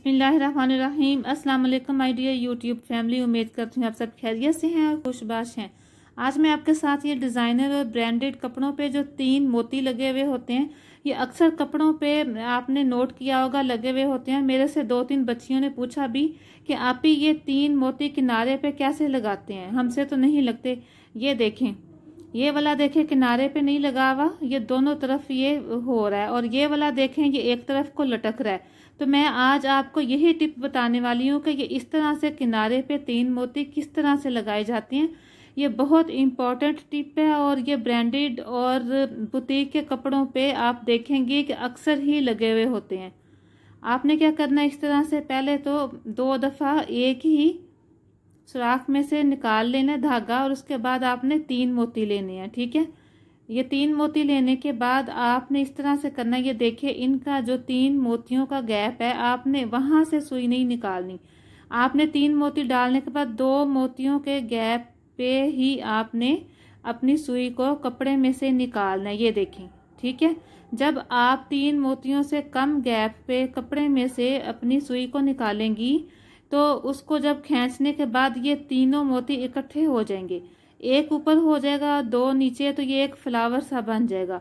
बसमीम अल्लाम my dear YouTube family उम्मीद करती हूँ आप सब खैरियत से हैं और खुशबाश हैं आज मैं आपके साथ ये डिज़ाइनर और ब्रांडेड कपड़ों पे जो तीन मोती लगे हुए होते हैं ये अक्सर कपड़ों पे आपने नोट किया होगा लगे हुए होते हैं मेरे से दो तीन बच्चियों ने पूछा भी कि आप ही ये तीन मोती किनारे पे कैसे लगाते हैं हमसे तो नहीं लगते ये देखें ये वाला देखें किनारे पे नहीं लगा हुआ ये दोनों तरफ ये हो रहा है और ये वाला देखें ये एक तरफ को लटक रहा है तो मैं आज आपको यही टिप बताने वाली हूँ कि ये इस तरह से किनारे पे तीन मोती किस तरह से लगाए जाती हैं ये बहुत इम्पॉर्टेंट टिप है और ये ब्रांडेड और बुटीक के कपड़ों पे आप देखेंगे कि अक्सर ही लगे हुए होते हैं आपने क्या करना है इस तरह से पहले तो दो दफ़ा एक ही सुराख में से निकाल लेना धागा और उसके बाद आपने तीन मोती लेने हैं ठीक है ये तीन मोती लेने के बाद आपने इस तरह से करना ये देखिए इनका जो तीन मोतियों का गैप है आपने वहाँ से सुई नहीं निकालनी आपने तीन मोती डालने के बाद दो मोतियों के गैप पे ही आपने अपनी सुई को कपड़े में से निकालना ये देखें ठीक है जब आप तीन मोतियों से कम गैप पे कपड़े में से अपनी सुई को निकालेंगी तो उसको जब खींचने के बाद ये तीनों मोती इकट्ठे हो जाएंगे एक ऊपर हो जाएगा दो नीचे तो ये एक फ्लावर सा बन जाएगा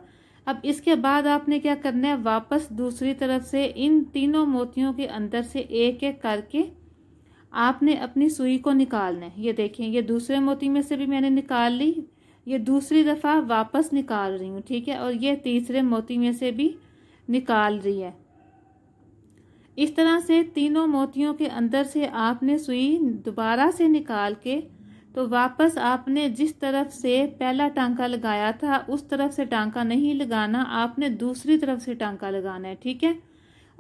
अब इसके बाद आपने क्या करना है वापस दूसरी तरफ से इन तीनों मोतियों के अंदर से एक एक करके आपने अपनी सुई को निकालना है ये देखें ये दूसरे मोती में से भी मैंने निकाल ली ये दूसरी दफ़ा वापस निकाल रही हूँ ठीक है और ये तीसरे मोती में से भी निकाल रही है इस तरह से तीनों मोतियों के अंदर से आपने सुई दोबारा से निकाल के तो वापस आपने जिस तरफ से पहला टांका लगाया था उस तरफ से टांका नहीं लगाना आपने दूसरी तरफ से टांका लगाना है ठीक है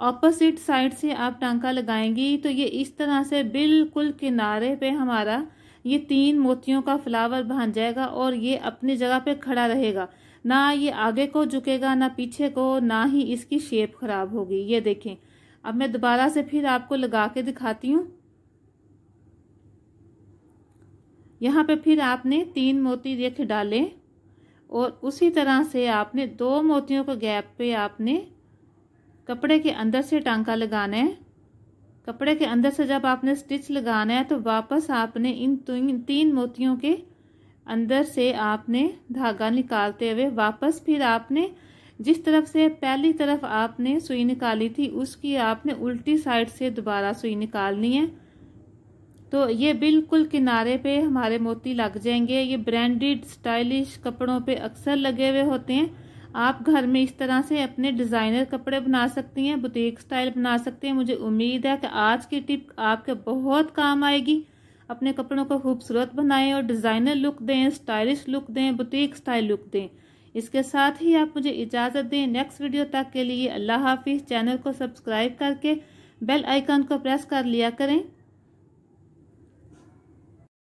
ऑपोजिट साइड से आप टांका लगाएंगी तो ये इस तरह से बिल्कुल किनारे पे हमारा ये तीन मोतियों का फ्लावर बन जाएगा और ये अपनी जगह पे खड़ा रहेगा ना ये आगे को झुकेगा ना पीछे को ना ही इसकी शेप खराब होगी ये देखें अब मैं दोबारा से फिर आपको लगा के दिखाती हूँ यहाँ पे फिर आपने तीन मोती रेख डाले और उसी तरह से आपने दो मोतियों को गैप पे आपने कपड़े के अंदर से टांका लगाना है कपड़े के अंदर से जब आपने स्टिच लगाना है तो वापस आपने इन तीन मोतियों के अंदर से आपने धागा निकालते हुए वापस फिर आपने जिस तरफ से पहली तरफ आपने सुई निकाली थी उसकी आपने उल्टी साइड से दोबारा सुई निकालनी है तो ये बिल्कुल किनारे पे हमारे मोती लग जाएंगे ये ब्रांडेड स्टाइलिश कपड़ों पे अक्सर लगे हुए होते हैं आप घर में इस तरह से अपने डिज़ाइनर कपड़े बना सकती हैं बुटीक स्टाइल बना सकते हैं मुझे उम्मीद है कि आज की टिप आपके बहुत काम आएगी अपने कपड़ों को खूबसूरत बनाएं और डिज़ाइनर लुक दें स्टाइलिश लुक दें बुटीक स्टाइल लुक दें इसके साथ ही आप मुझे इजाज़त दें नेक्स्ट वीडियो तक के लिए अल्लाह हाफिज़ चैनल को सब्सक्राइब करके बेल आइकन को प्रेस कर लिया करें